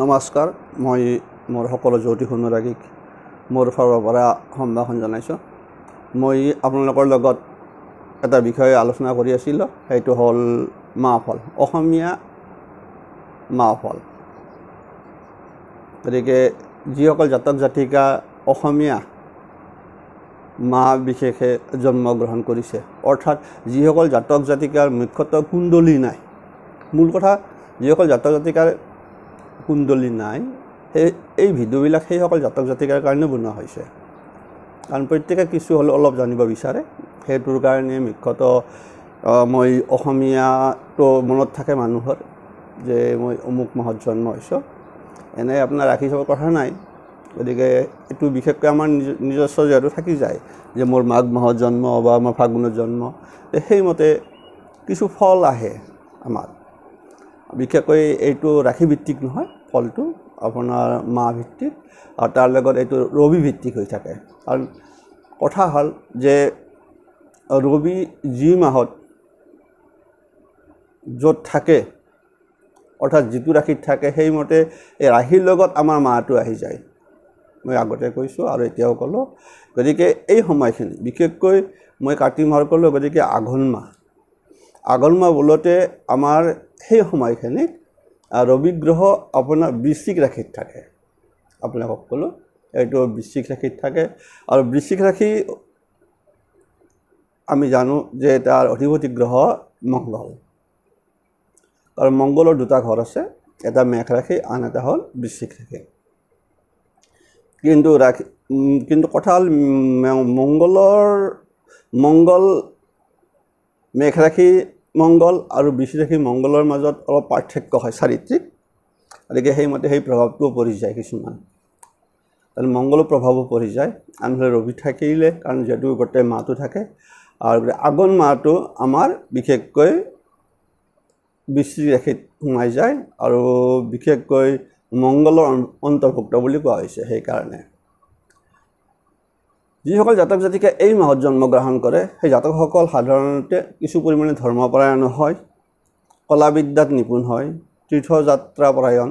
নমস্কাৰ মই মোৰ সকলো জ্যোতি সোণৰাগীক মোৰ ফালৰ পৰা সম্ভাষণ জনাইছোঁ মই আপোনালোকৰ লগত এটা বিষয়ে আলোচনা কৰি আছিলোঁ সেইটো হ'ল মাহফল অসমীয়া ফল গতিকে যিসকল জাতক জাতিকা অসমীয়া মা বিশেষে জন্মগ্ৰহণ কৰিছে অৰ্থাৎ যিসকল জাতক জাতিকাৰ মুখ্যতঃ কুণ্ডলী নাই মূল কথা যিসকল জাতক জাতিকাৰ কুণ্ডলী নাই সেই এই ভিডিঅ'বিলাক সেইসকল জাতক জাতিকাৰ কাৰণে বনোৱা হৈছে কাৰণ প্ৰত্যেকে কিছু হ'লেও অলপ জানিব বিচাৰে সেইটোৰ কাৰণে মুখ্যতঃ মই অসমীয়াটো মনত থাকে মানুহৰ যে মই অমুক মাহত জন্ম হৈছোঁ এনে আপোনাৰ ৰাখি থব কথা নাই গতিকে এইটো বিশেষকৈ আমাৰ নিজ নিজস্ব যিহেতু থাকি যায় যে মোৰ মাঘ মাহত জন্ম বা আমাৰ ফাগুণত জন্ম সেইমতে কিছু ফল আহে আমাৰ বিশেষকৈ এইটো ৰাখি ভিত্তিক নহয় ফলটো আপোনাৰ মাহ ভিত্তিক আৰু তাৰ লগত এইটো ৰবি ভিত্তিক হৈ থাকে কাৰণ কথা হ'ল যে ৰবি যি মাহত য'ত থাকে অৰ্থাৎ যিটো ৰাশিত থাকে সেইমতে এই ৰাশিৰ লগত আমাৰ মাহটো আহি যায় মই আগতে কৈছোঁ আৰু এতিয়াও ক'লোঁ গতিকে এই সময়খিনি বিশেষকৈ মই কাতি মাহৰ ক'লোঁ গতিকে আঘোণ মাহ আঘোণ মাহ বোলোতে আমাৰ সেই সময়খিনিত ৰবি গ্ৰহ আপোনাৰ বৃশ্চিক ৰাশিত থাকে আপোনালোকক ক'লোঁ এইটো বৃশ্চিক ৰাশিত থাকে আৰু বৃশ্চিক ৰাশি আমি জানো যে তাৰ অধিপতি গ্ৰহ মংগল আৰু মংগলৰ দুটা ঘৰ আছে এটা মেঘ ৰাখি আন এটা হ'ল বৃশ্চিক ৰাখি কিন্তু ৰাখি কিন্তু কথা হ'ল মংগলৰ মংগল মেঘ ৰাখি মংগল আৰু বৃষিৰাশি মংগলৰ মাজত অলপ পাৰ্থক্য হয় চাৰিত্ৰিক গতিকে সেইমতে সেই প্ৰভাৱটোও পৰি যায় কিছুমান তাৰ মংগলৰ প্ৰভাৱো পৰি যায় আনহাতে ৰবি থাকিলে কাৰণ যিহেতু গোটেই মাহটো থাকে আৰু আগন মাহটো আমাৰ বিশেষকৈ বৃষ্টি ৰাশিত সোমাই যায় আৰু বিশেষকৈ মংগলৰ অন্তৰ্ভুক্ত বুলি কোৱা হৈছে সেইকাৰণে যিসকল জাতক জাতিকে এই মাহত জন্ম গ্ৰহণ কৰে সেই জাতকসকল সাধাৰণতে কিছু পৰিমাণে ধৰ্মপৰায়ণ হয় কলাবিদ্যাত নিপুণ হয় তীৰ্থযাত্ৰাপৰায়ণ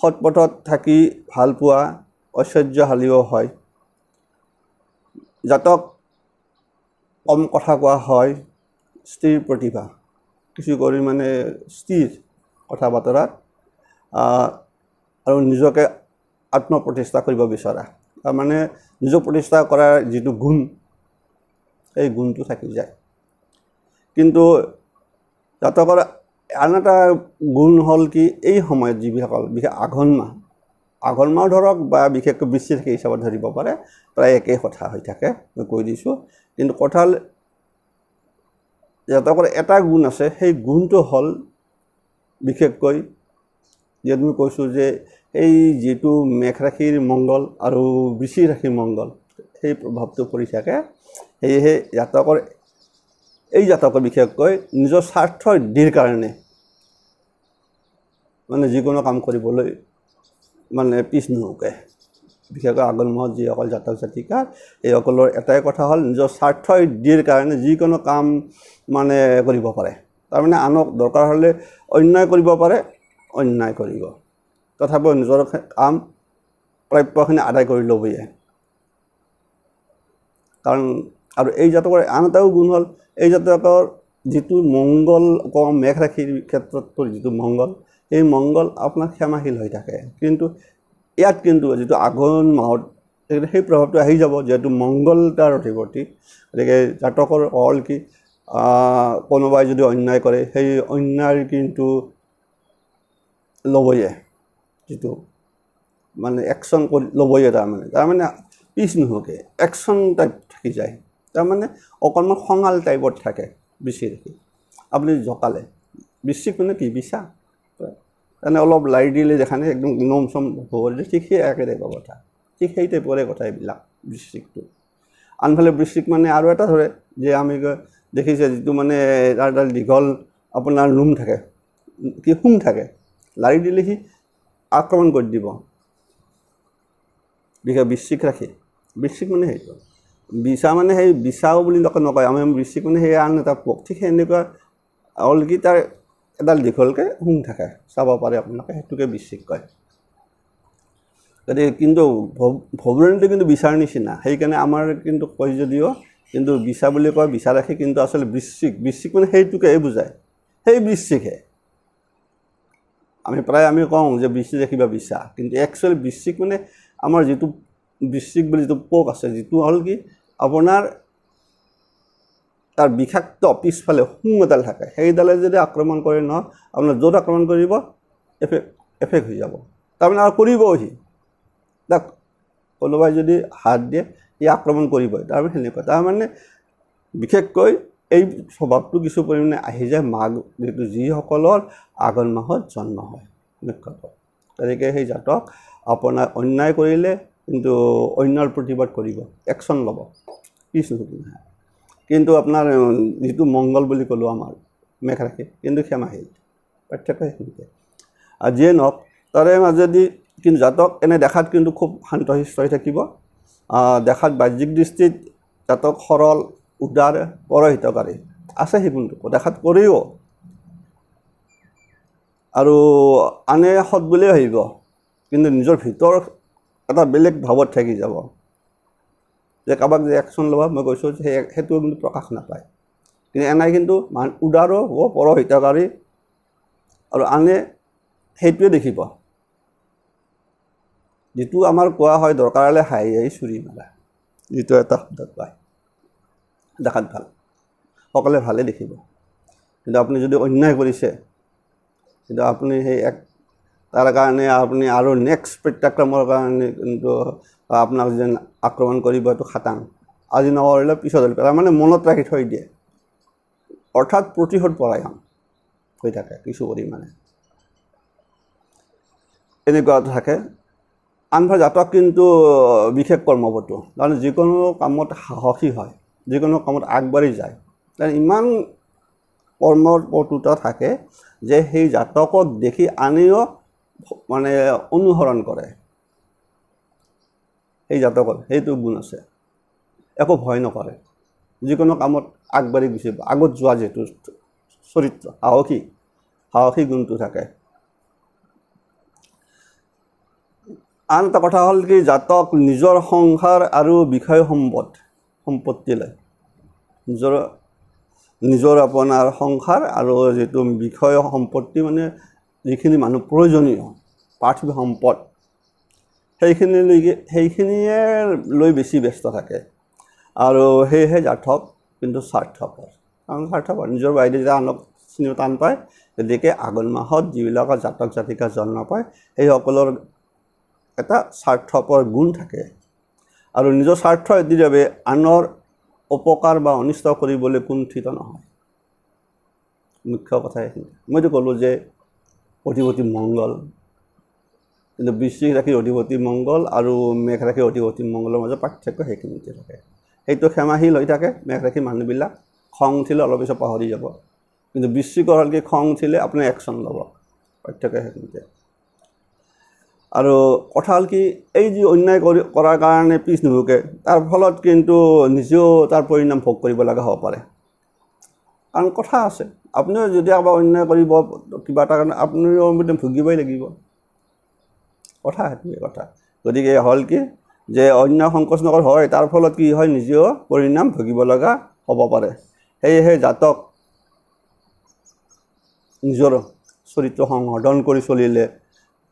সৎপথত থাকি ভাল পোৱা ঐশ্বৰ্যশালীও হয় জাতক কম কথা কোৱা হয় স্ত্ৰীৰ প্ৰতিভা কিছু পৰিমাণে স্ত্ৰীৰ কথা বতৰাত আৰু নিজকে আত্মপ্ৰতিষ্ঠা কৰিব বিচৰা তাৰমানে নিজক প্ৰতিষ্ঠা কৰাৰ যিটো গুণ সেই গুণটো থাকি যায় কিন্তু জাতকৰ আন এটা গুণ হ'ল কি এই সময়ত যিসকল বিশেষ আঘোণ মাহ আঘোণ মাহ ধৰক বা বিশেষকৈ বিশ্বাস সেই হিচাপত ধৰিব পাৰে প্ৰায় একেই কথা হৈ থাকে মই কৈ দিছোঁ কিন্তু কঠাল জাতকৰ এটা গুণ আছে সেই গুণটো হ'ল বিশেষকৈ যিহেতু মই কৈছোঁ যে এই যিটো মেঘ ৰাশিৰ মংগল আৰু বৃষি ৰাশিৰ মংগল সেই প্ৰভাৱটো পৰি থাকে সেয়েহে জাতকৰ এই জাতকৰ বিশেষকৈ নিজৰ স্বাৰ্থ সিদ্ধিৰ কাৰণে মানে যিকোনো কাম কৰিবলৈ মানে পিছ নোহোকে বিশেষকৈ আগৰ আগন্মুখত যিসকল জাতক জাতিকাৰ এইসকলৰ এটাই কথা হ'ল নিজৰ স্বাৰ্থ সিদ্ধিৰ কাৰণে যিকোনো কাম মানে কৰিব পাৰে তাৰমানে আনক দৰকাৰ হ'লে অন্যায় কৰিব পাৰে অন্যায় কৰিব তথাপিও নিজৰ কাম প্ৰাপ্যখিনি আদায় কৰি ল'বয়ে কাৰণ আৰু এই জাতকৰ আন এটাও গুণ হ'ল এই জাতকৰ যিটো মংগল কওঁ মেঘ ৰাশিৰ ক্ষেত্ৰত যিটো মংগল সেই মংগল আপোনাৰ ক্ষমাশীল হৈ থাকে কিন্তু ইয়াত কিন্তু যিটো আঘোণ মাহত সেই প্ৰভাৱটো আহি যাব যিহেতু মংগল তাৰ অধিৱৰ্তী গতিকে জাতকৰ হ'ল কি কোনোবাই যদি অন্যায় কৰে সেই অন্যায় কিন্তু ল'বই যিটো মানে একশ্যন কৰি ল'বই তাৰমানে তাৰমানে পিছ নোহোৱাকৈ একশ্যন টাইপ থাকি যায় তাৰমানে অকণমান খঙাল টাইপত থাকে বেছি থাকি আপুনি জকালে বেছি মানে কি বিচা তাৰমানে অলপ লাৰি দিলে দেখানে একদম নম চম হ'ব দিলে ঠিক সেই একে টাইপৰ কথা ঠিক সেই টাইপৰে কথা এইবিলাক বৃষ্টিকটো আনফালে বৃষ্টিক মানে আৰু এটা ধৰে যে আমি দেখিছে যিটো মানে তাৰডাল দীঘল আপোনাৰ নোম থাকে কি সোম থাকে লাৰি দিলে সি আক্ৰমণ কৰি দিব বিশেষ বৃশ্চিক ৰাখি বৃশ্চিক মানে সেইটো বিচা মানে সেই বিচাওঁ বুলি নকয় আমি বৃশ্চিক মানে সেই আন এটা পোক ঠিক সেনেকুৱা অলকি তাৰ এডাল দীঘলকৈ শুং থাকে চাব পাৰে আপোনালোকে সেইটোকে বৃশ্চিক কয় গতিকে কিন্তু ভৱনীটো কিন্তু বিচাৰ নিচিনা সেইকাৰণে আমাৰ কিন্তু কয় যদিও কিন্তু বিচা বুলি কয় বিচাৰ ৰাখি কিন্তু আচলতে বৃশ্চিক বৃশ্চিক মানে সেইটোকেহে বুজায় সেই বৃশ্চিকহে আমি প্ৰায় আমি কওঁ যে বিচি দেখিবা বিচা কিন্তু একচুৱেলি বিশ্বিক মানে আমাৰ যিটো বিশ্বিক বুলি যিটো পোক আছে যিটো হ'ল কি আপোনাৰ তাৰ বিষাক্ত পিছফালে সোং এডাল থাকে সেইডালে যদি আক্ৰমণ কৰে নহয় আপোনাৰ য'ত আক্ৰমণ কৰিব এফেক্ট এফেক্ট হৈ যাব তাৰমানে আৰু কৰিবও সি তাক কোনোবাই যদি হাত দিয়ে সি আক্ৰমণ কৰিবই তাৰমানে সেনেকুৱা তাৰমানে বিশেষকৈ এই স্বভাৱটো কিছু পৰিমাণে আহি যায় মাঘ যিটো যিসকলৰ আঘোণ মাহত জন্ম হয় মুখ্যতঃ গতিকে সেই জাতক আপোনাৰ অন্যায় কৰিলে কিন্তু অন্যৰ প্ৰতিবাদ কৰিব একশ্যন ল'ব কিছু নহয় কিন্তু আপোনাৰ যিটো মংগল বুলি ক'লোঁ আমাৰ মেঘ ৰাখি কিন্তু ক্ষমাশীল প্ৰত্যেকে সেইখিনিকে আৰু যিয়ে নহওক তাৰে মাজেদি কিন্তু জাতক এনে দেখাত কিন্তু খুব শান্ত হৈ থাকিব দেখাত বাহ্যিক দৃষ্টিত জাতক সৰল উদাৰ পৰহিতকাৰী আছে সেইবোৰ দেখাত কৰিও আৰু আনে সৎ বুলিয়ে আহিব কিন্তু নিজৰ ভিতৰ এটা বেলেগ ভাৱত থাকি যাব যে কাৰোবাক যে একশ্যন ল'ব মই কৈছোঁ যে সেই সেইটো কিন্তু প্ৰকাশ নাপায় কিন্তু এনাই কিন্তু মান উদাৰো হ'ব পৰহিতকাৰী আৰু আনে সেইটোৱে দেখিব যিটো আমাৰ কোৱা হয় দৰকাৰলৈ হাঁহি হাঁহি চুৰি মেলা যিটো এটা শব্দত পায় দেখাত ভাল সকলোৱে ভালেই দেখিব কিন্তু আপুনি যদি অন্যায় কৰিছে কিন্তু আপুনি সেই এক তাৰ কাৰণে আপুনি আৰু নেক্সট প্ৰত্যাক্ৰমৰ কাৰণে কিন্তু আপোনাক যেন আক্ৰমণ কৰিব এইটো খাটাং আজি নকৰিলে পিছত হ'লে তাৰমানে মনত ৰাখি থৈ দিয়ে অৰ্থাৎ প্ৰতিশোধ পৰাই পৰায়ণ হৈ থাকে কিছু পৰিমাণে এনেকুৱা থাকে আনফালে জাতক কিন্তু বিশেষ কৰ্মপটু কাৰণ যিকোনো কামত সাহসী হয় যিকোনো কামত আগবাঢ়ি যায় ইমান কৰ্মৰ কৰ্মপটুতা থাকে যে সেই জাতকক দেখি আনেও মানে অনুসৰণ কৰে সেই জাতকৰ সেইটো গুণ আছে একো ভয় নকৰে যিকোনো কামত আগবাঢ়ি গুচি আগত যোৱা যিটো চৰিত্ৰ সাহসী সাহসী গুণটো থাকে আন এটা কথা হ'ল কি জাতক নিজৰ সংসাৰ আৰু বিষয় সম্পদ সম্পত্তি লয় নিজৰ নিজৰ আপোনাৰ সংসাৰ আৰু যিটো বিষয় সম্পত্তি মানে যিখিনি মানুহ প্ৰয়োজনীয় পাৰ্থিৱ সম্পদ সেইখিনিলৈকে সেইখিনিয়ে লৈ বেছি ব্যস্ত থাকে আৰু সেয়েহে যাৰ্থক কিন্তু স্বাৰ্থপৰ কাৰণ স্বাৰ্থপৰ নিজৰ বাইদে যেতিয়া আনক চিনিও টান পায় গতিকে আগন মাহত যিবিলাকৰ জাতক জাতিকা জন্ম পায় সেইসকলৰ এটা স্বাৰ্থপৰ গুণ থাকে আৰু নিজৰ স্বাৰ্থ এদিৰ বাবে আনৰ অপকাৰ বা অনিষ্ট কৰিবলৈ কুণ্ঠিত নহয় মুখ্য কথা এইখিনি মইতো ক'লোঁ যে অধিপতি মংগল কিন্তু বৃশ্চিক ৰাখি অধিপতি মংগল আৰু মেঘ ৰাখি অধিপতি মংগলৰ মাজত পাৰ্থক্য সেইখিনিতে থাকে সেইটো খেমাহিল হৈ থাকে মেঘ ৰাখি মানুহবিলাক খং উঠিলে অলপ পিছত পাহৰি যাব কিন্তু বৃশ্চিকৰ হ'ল কি খং উঠিলে আপুনি একশ্যন ল'ব পাৰ্থক্য সেইখিনিতে আৰু কথা হ'ল কি এই যি অন্যায় কৰি কৰাৰ কাৰণে পিছ নোহোকে তাৰ ফলত কিন্তু নিজেও তাৰ পৰিণাম ভোগ কৰিব লগা হ'ব পাৰে কাৰণ কথা আছে আপুনিও যদি কাৰোবাৰ অন্যায় কৰিব কিবা এটা কাৰণে আপুনিও একদম ভুগিবই লাগিব কথা সেইটোৱে কথা গতিকে হ'ল কি যে অন্য সংকোচ নকৰ হয় তাৰ ফলত কি হয় নিজেও পৰিণাম ভুগিব লগা হ'ব পাৰে সেয়েহে জাতক নিজৰ চৰিত্ৰ সংশোধন কৰি চলিলে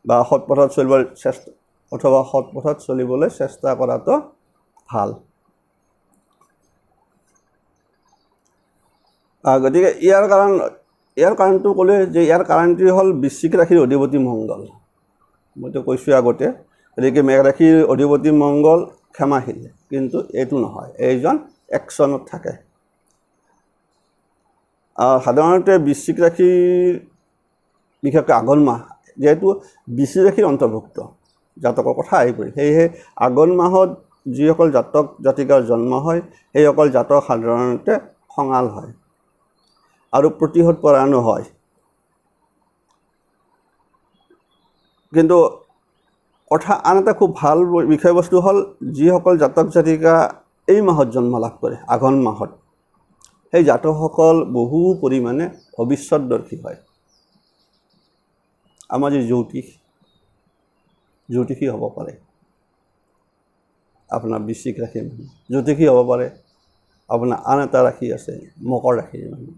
বা সৎ পথত চলিব চেষ্টা অথবা সৎ পথত চলিবলৈ চেষ্টা কৰাটো ভাল গতিকে ইয়াৰ কাৰণ ইয়াৰ কাৰণটো ক'লে যে ইয়াৰ কাৰণটো হ'ল বিশ্বিক ৰাশিৰ অধিপতি মংগল মইতো কৈছোঁ আগতে গতিকে মেঘ ৰাশিৰ অধিপতি মংগল ক্ষমাশীল কিন্তু এইটো নহয় এইজন একশ্যনত থাকে সাধাৰণতে বিশ্বিক ৰাশিৰ বিশেষকৈ আঘোণ মাহ যিহেতু বিচি ৰাখি অন্তৰ্ভুক্ত জাতকৰ কথা আহি পৰে সেয়েহে আগন মাহত যিসকল জাতক জাতিকাৰ জন্ম হয় সেইসকল জাতক সাধাৰণতে খঙাল হয় আৰু প্ৰতিশোধ পৰায়ণো হয় কিন্তু কথা আন এটা খুব ভাল বিষয়বস্তু হ'ল যিসকল জাতক জাতিকা এই মাহত জন্ম লাভ কৰে আঘোণ মাহত সেই জাতকসকল বহু পৰিমাণে ভৱিষ্যতদৰ্শী হয় আমাৰ যে জ্যোতিষ জ্যোতিষী হ'ব পাৰে আপোনাৰ বৃশ্চিক ৰাখি মানুহ জ্যোতিষী হ'ব পাৰে আপোনাৰ আন এটা ৰাখি আছে মকৰ ৰাখি মানুহ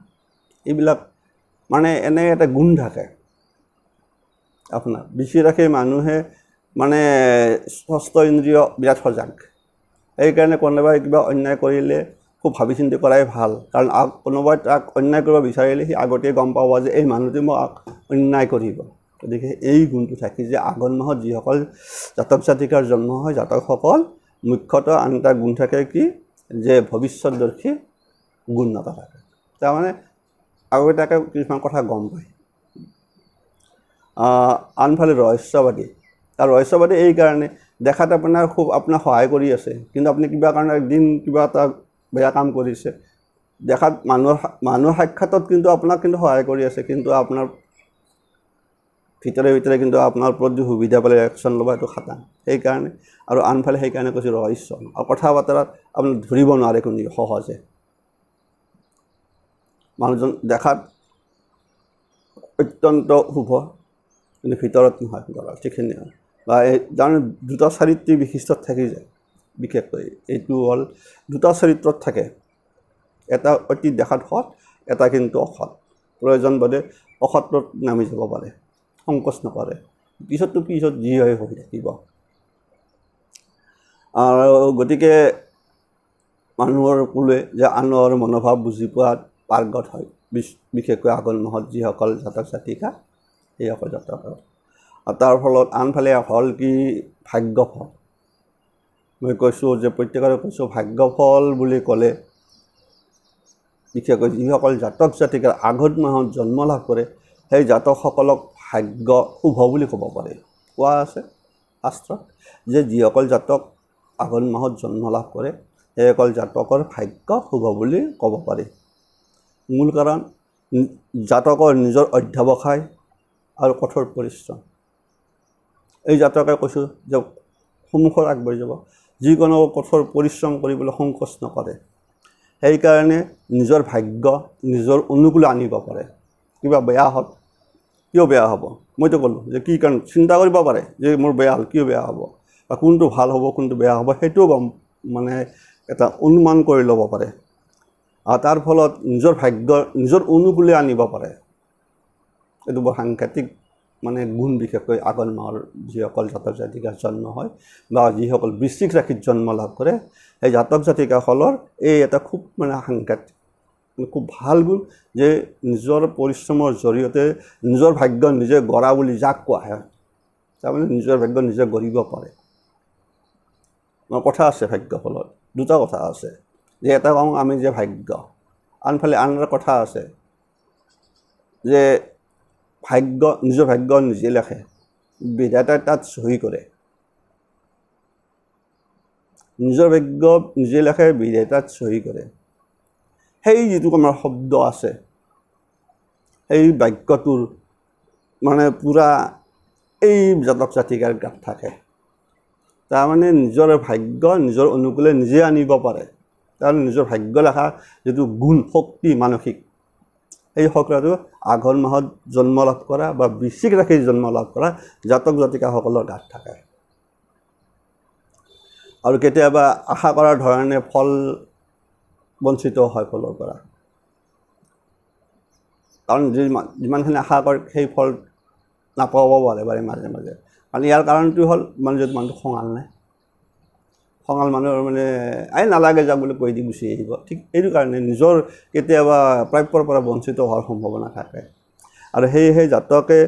এইবিলাক মানে এনে এটা গুণ থাকে আপোনাৰ বৃশ্চিক ৰাখি মানুহে মানে ষষ্ঠ ইন্দ্ৰিয় বিৰাট সজাগ সেইকাৰণে কোনোবাই কিবা অন্যায় কৰিলে খুব ভাবি চিন্তি কৰাই ভাল কাৰণ কোনোবাই তাক অন্যায় কৰিব বিচাৰিলে সি আগতেই গম পাব যে এই মানুহটোৱে মোক অন্যায় কৰিব গতিকে এই গুণটো থাকি যে আঘোণ মাহত যিসকল জাতক জাতিকাৰ জন্ম হয় জাতকসকল মুখ্যতঃ আন এটা গুণ থাকে কি যে ভৱিষ্যতদৰ্শী গুণ থাকে তাৰমানে আগতীয়াকৈ কিছুমান কথা গম পায় আনফালে ৰহস্যবাদী আৰু ৰহস্যবাদী এইকাৰণে দেখাত আপোনাৰ খুব আপোনাক সহায় কৰি আছে কিন্তু আপুনি কিবা কাৰণে এদিন কিবা এটা বেয়া কাম কৰিছে দেখাত মানুহৰ মানুহৰ সাক্ষাতত কিন্তু আপোনাক কিন্তু সহায় কৰি আছে কিন্তু আপোনাৰ ভিতৰে ভিতৰে কিন্তু আপোনাৰ ওপৰত যদি সুবিধা পালে একশ্যন ল'ব সেইটো খাটা সেইকাৰণে আৰু আনফালে সেইকাৰণে কৈছোঁ ৰহস্য আৰু কথা বতৰাত আপুনি ধৰিব নোৱাৰে কোনো সহজে মানুহজন দেখাত অত্যন্ত শুভ কিন্তু ভিতৰত নহয় ধৰক সেইখিনি বা এই তাৰমানে দুটা চাৰিত্ৰী বিশিষ্টত থাকি যায় বিশেষকৈ এইটো হ'ল দুটা চৰিত্ৰত থাকে এটা অতি দেখাত সৎ এটা কিন্তু অসৎ প্ৰয়োজন বাদে অসত্ৰত নামি যাব পাৰে সংকোচ নকৰে পিছততো পিছত যি হয় হৈ থাকিব আৰু গতিকে মানুহৰ সকলোৱে যে আনৰ মনোভাৱ বুজি পোৱাত পাৰ্গত হয় বিশেষকৈ আগল মহত যিসকল জাতক জাতিকা সেইসকল জাতক আৰু তাৰ ফলত আনফালে হ'ল কি ভাগ্যফল মই কৈছোঁ যে প্ৰত্যেকৰে কৈছোঁ ভাগ্যফল বুলি ক'লে বিশেষকৈ যিসকল জাতক জাতিকাৰ আঘোণ মাহত জন্ম লাভ কৰে সেই জাতকসকলক ভাগ্য শুভ বুলি ক'ব পাৰি কোৱা আছে শাস্ত্ৰত যে যিসকল জাতক আঘোণ মাহত জন্ম লাভ কৰে সেইসকল জাতকৰ ভাগ্য শুভ বুলি ক'ব পাৰি মূল কাৰণ জাতকৰ নিজৰ অধ্যৱসায় আৰু কঠোৰ পৰিশ্ৰম এই জাতকে কৈছোঁ যে সন্মুখত আগবাঢ়ি যাব যিকোনো কঠোৰ পৰিশ্ৰম কৰিবলৈ সংকোচ নকৰে সেইকাৰণে নিজৰ ভাগ্য নিজৰ অনুকূল আনিব পাৰে কিবা বেয়া হওক কিয় বেয়া হ'ব মইতো ক'লোঁ যে কি কাৰণ চিন্তা কৰিব পাৰে যে মোৰ বেয়া হ'ল কিয় বেয়া হ'ব বা কোনটো ভাল হ'ব কোনটো বেয়া হ'ব সেইটোও গম মানে এটা অনুমান কৰি ল'ব পাৰে আৰু তাৰ ফলত নিজৰ ভাগ্য নিজৰ অনুকূলে আনিব পাৰে এইটো বৰ সাংঘাতিক মানে গুণ বিশেষকৈ আগন মাহৰ যিসকল জাতক জাতিকাৰ জন্ম হয় বা যিসকল বৃশ্চিক ৰাশিত জন্ম লাভ কৰে সেই জাতক জাতিকাসকলৰ এই এটা খুব মানে সাংঘাতিক খুব ভাল গুণ যে নিজৰ পৰিশ্ৰমৰ জৰিয়তে নিজৰ ভাগ্য নিজে গঢ়া বুলি যাক কোৱা হয় তাৰমানে নিজৰ ভাগ্য নিজে গঢ়িব পাৰে কথা আছে ভাগ্য ফলত দুটা কথা আছে যে এটা কওঁ আমি যে ভাগ্য আনফালে আন এটা কথা আছে যে ভাগ্য নিজৰ ভাগ্য নিজে লেখে বিধাতাই তাত চহী কৰে নিজৰ ভাগ্য নিজে লেখে বিধাতাত চহী কৰে সেই যিটো আমাৰ শব্দ আছে সেই বাক্যটোৰ মানে পূৰা এই জাতক জাতিকাৰ গাত থাকে তাৰমানে নিজৰ ভাগ্য নিজৰ অনুকূলে নিজে আনিব পাৰে তাৰ নিজৰ ভাগ্য লেখা যিটো গুণ শক্তি মানসিক এই সকলোটো আঘোণ মাহত জন্ম লাভ কৰা বা বিশ্বিক ৰাখি জন্ম লাভ কৰা জাতক জাতিকাসকলৰ গাত থাকে আৰু কেতিয়াবা আশা কৰাৰ ধৰণে ফল বঞ্চিত হয় ফলৰ পৰা কাৰণ যি যিমানখিনি আশা কৰে সেই ফল নাপাব পাৰে বাৰে মাজে মাজে কাৰণ ইয়াৰ কাৰণটো হ'ল মানে য'ত মানুহটো খঙাল নাই খঙাল মানুহৰ মানে আই নালাগে যাম বুলি কৈ দি গুচি আহিব ঠিক এইটো কাৰণে নিজৰ কেতিয়াবা প্ৰাপ্যৰ পৰা বঞ্চিত হোৱাৰ সম্ভাৱনা থাকে আৰু সেয়েহে জাতকে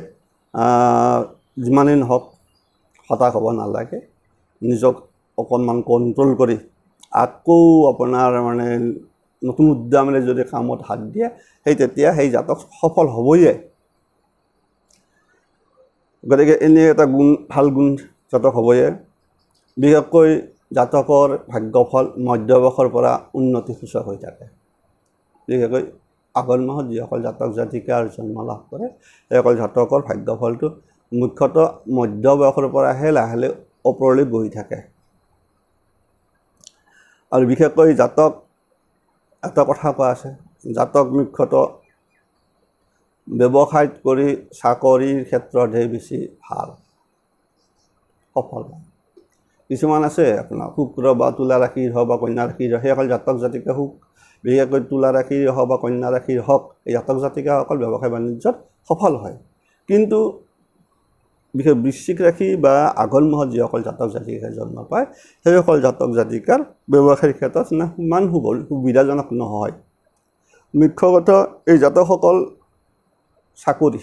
যিমানেই নহওক হতাশ হ'ব নালাগে নিজক অকণমান কণ্ট্ৰল কৰি আকৌ আপোনাৰ মানে নতুন উদ্যমেৰে যদি কামত হাত দিয়ে সেই তেতিয়া সেই জাতক সফল হ'বই গতিকে এনে এটা গুণ ভাল গুণ জাতক হ'বই বিশেষকৈ জাতকৰ ভাগ্যফল মধ্যবয়সৰ পৰা উন্নতি সূচক হৈ থাকে বিশেষকৈ আঘোণ মাহত যিসকল জাতক জাতিকাৰ জন্ম লাভ কৰে সেইসকল জাতকৰ ভাগ্যফলটো মুখ্যতঃ মধ্যবয়সৰ পৰাহে লাহে লাহে ওপৰলৈ বহি থাকে আৰু বিশেষকৈ জাতক এটা কথা কোৱা আছে জাতক মুখ্যতঃ ব্যৱসায়ত কৰি চাকৰিৰ ক্ষেত্ৰতহে বেছি ভাল সফল কিছুমান আছে আপোনাৰ শুক্ৰ বা তোলা ৰাখিৰ হওক বা কন্যা ৰাশিৰ হওক সেইসকল জাতক জাতিকে হওক বিশেষকৈ তুলা ৰাখিৰ হওক বা কন্যা ৰাশিৰ হওক এই জাতক জাতিকাসকল ব্যৱসায় বাণিজ্যত সফল হয় কিন্তু বিশেষ বৃশ্চিক ৰাশি বা আঘোণ মাহত যিসকল জাতক জাতিকাৰ জন্ম পায় সেইসকল জাতক জাতিকাৰ ব্যৱসায়ৰ ক্ষেত্ৰত সিমান সুবল সুবিধাজনক নহয় মুখ্য কথা এই জাতকসকল চাকৰি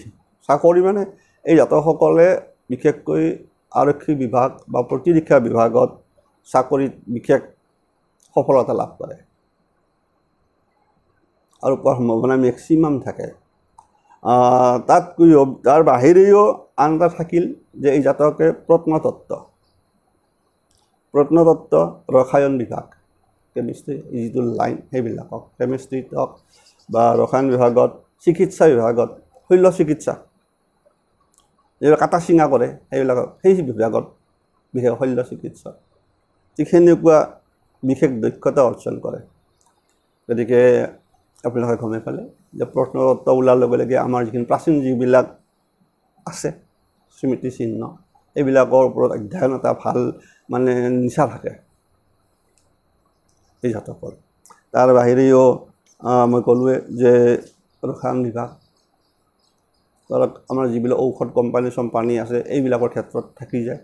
চাকৰি মানে এই জাতকসকলে বিশেষকৈ আৰক্ষী বিভাগ বা প্ৰতিৰক্ষা বিভাগত চাকৰিত বিশেষ সফলতা লাভ কৰে আৰু পোৱাৰ সম্ভাৱনা মেক্সিমাম থাকে তাত তাৰ বাহিৰেও আন এটা থাকিল যে এই জাতকে প্ৰত্নতত্ত্ব প্ৰত্নতত্ত্ব ৰসায়ন বিভাগ কেমিষ্ট্ৰি যিটো লাইন সেইবিলাকক কেমিষ্ট্ৰিত হওক বা ৰসায়ন বিভাগত চিকিৎসা বিভাগত শৈল্য চিকিৎসা যিবিলাক কাটা চিঙা কৰে সেইবিলাকক সেই বিভাগত বিশেষ শৈল্য চিকিৎসা ঠিক সেনেকুৱা বিশেষ দক্ষতা অৰ্জন কৰে গতিকে আপোনালোকে গমে পালে যে প্ৰশ্নতত্ব ওলাৰ লগে লগে আমাৰ যিখিনি প্ৰাচীন যিবিলাক আছে স্মৃতিচিহ্ন এইবিলাকৰ ওপৰত অধ্যয়ন এটা ভাল মানে নিচা থাকে এই জাতকৰ তাৰ বাহিৰেও মই ক'লোৱে যে ৰসায়ন বিভাগ ধৰক আমাৰ যিবিলাক ঔষধ কোম্পানী চম্পানী আছে এইবিলাকৰ ক্ষেত্ৰত থাকি যায়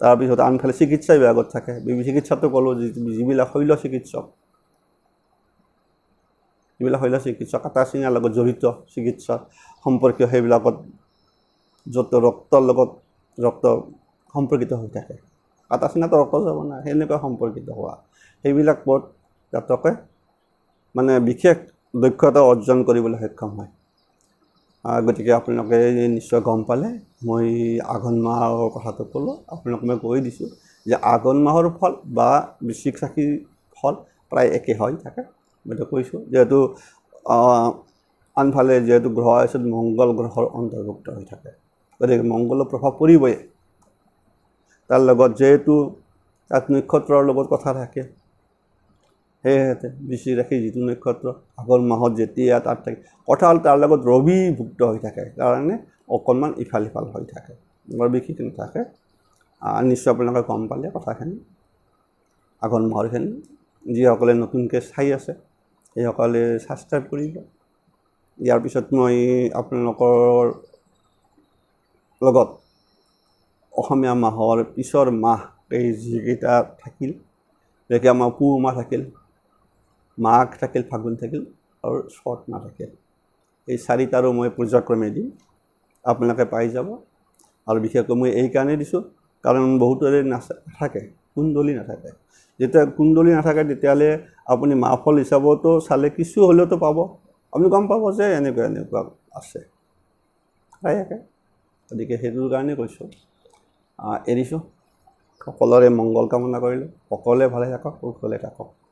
তাৰপিছত আনফালে চিকিৎসা বিভাগত থাকে চিকিৎসাটো ক'লোঁ যিবিলাক শৈল চিকিৎসক এইবিলাক শৈল চিকিৎসা কাটা চিঙাৰ লগত জড়িত চিকিৎসা সম্পৰ্কীয় সেইবিলাকত য'ত ৰক্তৰ লগত ৰক্ত সম্পৰ্কিত হৈ থাকে কাটা চিঙাটো ৰক্ত যাব না সেনেকুৱা সম্পৰ্কিত হোৱা সেইবিলাক পথ জাতকে মানে বিশেষ দক্ষতা অৰ্জন কৰিবলৈ সক্ষম হয় গতিকে আপোনালোকে নিশ্চয় গম পালে মই আঘোণ মাহৰ কথাটো ক'লোঁ আপোনালোক মই কৈ দিছোঁ যে আঘোণ মাহৰ ফল বা বৃশ্চিক চাকিৰ ফল প্ৰায় একে হয় থাকে এইটো কৈছোঁ যিহেতু আনফালে যিহেতু গ্ৰহ আছে মংগল গ্ৰহৰ অন্তৰ্ভুক্ত হৈ থাকে গতিকে মংগলৰ প্ৰভাৱ পৰিবই তাৰ লগত যিহেতু তাত নক্ষত্ৰৰ লগত কথা থাকে সেয়েহে বিচি ৰাখি যিটো নক্ষত্ৰ আগৰ মাহত যেতিয়া তাত থাকে কথা হ'ল তাৰ লগত ৰবিভুক্ত হৈ থাকে কাৰণে অকণমান ইফাল সিফাল হৈ থাকে বৰ বিশেষ নাথাকে নিশ্চয় আপোনালোকে গম পালে কথাখিনি আঘোণ মাহৰখিনি যিসকলে নতুনকৈ চাই আছে সেইসকলে ছাবস্ক্ৰাইব কৰিব ইয়াৰ পিছত মই আপোনালোকৰ লগত অসমীয়া মাহৰ পিছৰ মাহ এই যিকেইটা থাকিল যেনেকৈ আমাৰ পুহ মাহ থাকিল মাঘ থাকিল ফাগুন থাকিল আৰু চত মাহ থাকিল এই চাৰিটাৰো মই পৰ্যায়ক্ৰমে দিম আপোনালোকে পাই যাব আৰু বিশেষকৈ মই এইকাৰণেই দিছোঁ কাৰণ বহুতৰে নাচা নাথাকে কুণ্ডলী নাথাকে যেতিয়া কুণ্ডলী নাথাকে তেতিয়াহ'লে আপুনি মাহফল হিচাপতো চালে কিছু হ'লেওতো পাব আপুনি গম পাব যে এনেকুৱা এনেকুৱা আছে প্ৰায়কে গতিকে সেইটোৰ কাৰণে কৈছোঁ এৰিছোঁ সকলোৰে মংগল কামনা কৰিলোঁ সকলোৱে ভালে থাকক কুশলে থাকক